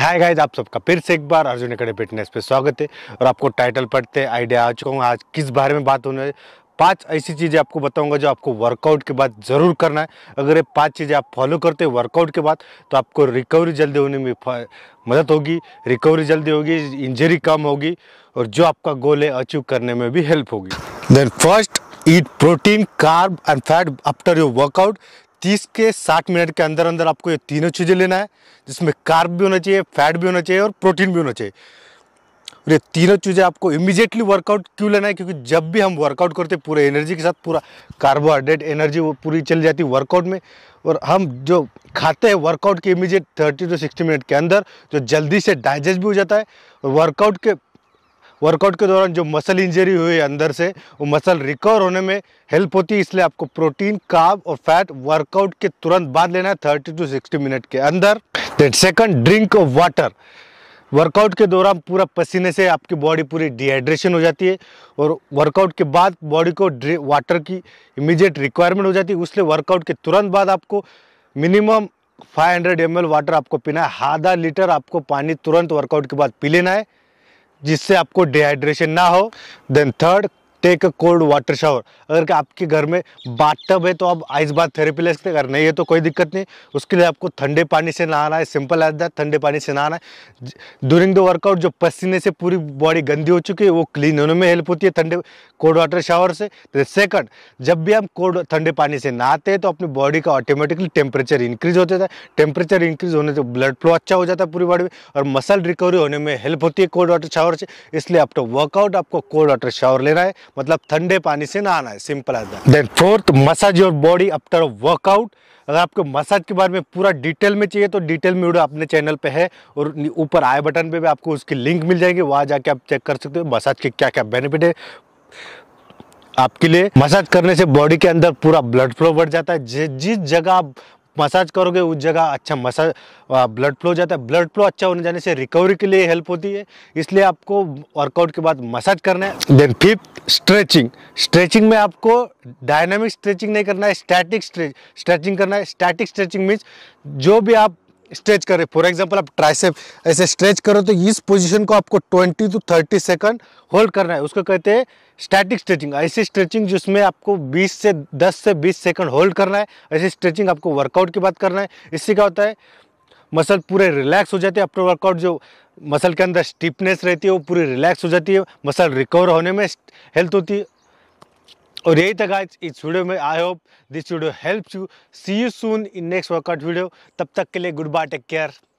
hi guys आप सबका फिर से एक बार अर्जुन कड़े फिटनेस पे स्वागत है और आपको टाइटल पढ़ते आइडिया आ चुका हूँ आज किस बारे में बात होने पांच ऐसी चीज़ें आपको बताऊंगा जो आपको वर्कआउट के बाद ज़रूर करना है अगर ये पांच चीज़ें आप फॉलो करते हैं वर्कआउट के बाद तो आपको रिकवरी जल्दी होने में मदद होगी रिकवरी जल्दी होगी इंजरी कम होगी और जो आपका गोल है अचीव करने में भी हेल्प होगी then first eat protein carb and fat after your workout 30 के 60 मिनट के अंदर अंदर आपको ये तीनों चीज़ें लेना है जिसमें कार्ब भी होना चाहिए फैट भी होना चाहिए और प्रोटीन भी होना चाहिए और ये तीनों चीज़ें आपको इमीजिएटली वर्कआउट क्यों लेना है क्योंकि जब भी हम वर्कआउट करते हैं पूरे एनर्जी के साथ पूरा कार्बोहाइड्रेट एनर्जी वो पूरी चली जाती है वर्कआउट में और हम जो खाते हैं वर्कआउट के immediate thirty to sixty minute के अंदर जो जल्दी से डाइजेस्ट भी हो जाता है और वर्कआउट के वर्कआउट के दौरान जो मसल इंजरी हुई है अंदर से वो मसल रिकवर होने में हेल्प होती है इसलिए आपको प्रोटीन काब और फैट वर्कआउट के तुरंत बाद लेना है थर्टी टू सिक्सटी मिनट के अंदर then second drink of water workout के दौरान पूरा पसीने से आपकी बॉडी पूरी डिहाइड्रेशन हो जाती है और वर्कआउट के बाद बॉडी को वाटर की इमीडिएट रिक्वायरमेंट हो जाती है उसलिए वर्कआउट के तुरंत बाद आपको मिनिमम 500 एम वाटर आपको पीना है आधा लीटर आपको पानी तुरंत वर्कआउट के बाद पी लेना है जिससे आपको डिहाइड्रेशन ना हो then third take a cold water shower अगर आपके घर में बाथ है तो आप आइस बाथ थेरेपी ले सकते हैं अगर नहीं है तो कोई दिक्कत नहीं उसके लिए आपको ठंडे पानी से नहाना है सिंपल एज दैट ठंडे पानी से नहाना है ड्यूरिंग द वर्कआउट जो पसीने से पूरी बॉडी गंदी हो चुकी है वो क्लीन होने में हेल्प होती है ठंडे कोल्ड वाटर शावर से सेकंड जब भी हम कोल्ड ठंडे पानी से नहाते हैं तो अपनी बॉडी का ऑटोमेटिकली टेम्परेचर इंक्रीज होता है टेम्परेचर इंक्रीज होने से ब्लड फ्लो अच्छा हो जाता है पूरी बॉडी में और मसल रिकवरी होने में हेल्प होती है कोल्ड वाटर शावर से इसलिए आपका वर्कआउट आपको कोल्ड वाटर शावर लेना है मतलब ठंडे पानी से नहाना है simple as that then fourth massage your body after workout अगर आपको मसाज के बारे में पूरा डिटेल में चाहिए तो डिटेल में वीडियो अपने चैनल पे है और ऊपर आई बटन पे भी आपको उसकी लिंक मिल जाएगी वहाँ जाके आप चेक कर सकते हो मसाज के क्या क्या बेनिफिट है आपके लिए मसाज करने से बॉडी के अंदर पूरा ब्लड फ्लो बढ़ जाता है जिस जगह आप मसाज करोगे उस जगह अच्छा मसाज ब्लड फ्लो जाता है ब्लड फ्लो अच्छा होने जाने से रिकवरी के लिए हेल्प होती है इसलिए आपको वर्कआउट के बाद मसाज करना है देन फिफ्थ स्ट्रेचिंग स्ट्रेचिंग में आपको डायनामिक स्ट्रेचिंग नहीं करना है स्टैटिक स्ट्रेच स्ट्रेचिंग करना है स्टैटिक स्ट्रेचिंग मीन्स जो भी आप स्ट्रेच करें फॉर एग्जांपल आप ट्राइसेप ऐसे स्ट्रेच करो तो इस पोजीशन को आपको 20 टू 30 सेकंड होल्ड करना है उसको कहते हैं स्टैटिक स्ट्रेचिंग ऐसी स्ट्रेचिंग जिसमें आपको 20 से 10 से 20 सेकंड होल्ड करना है ऐसी स्ट्रेचिंग आपको वर्कआउट की बात करना है इससे क्या होता है मसल पूरे रिलैक्स हो जाते हैं आफ्टर वर्कआउट जो मसल के अंदर स्टिफनेस रहती है वो पूरी रिलैक्स हो जाती है मसल रिकवर होने में हेल्थ होती है और यही था गाइस इस वीडियो में I hope this video help you see you soon in next workout video तब तक के लिए गुड बाय टेक केयर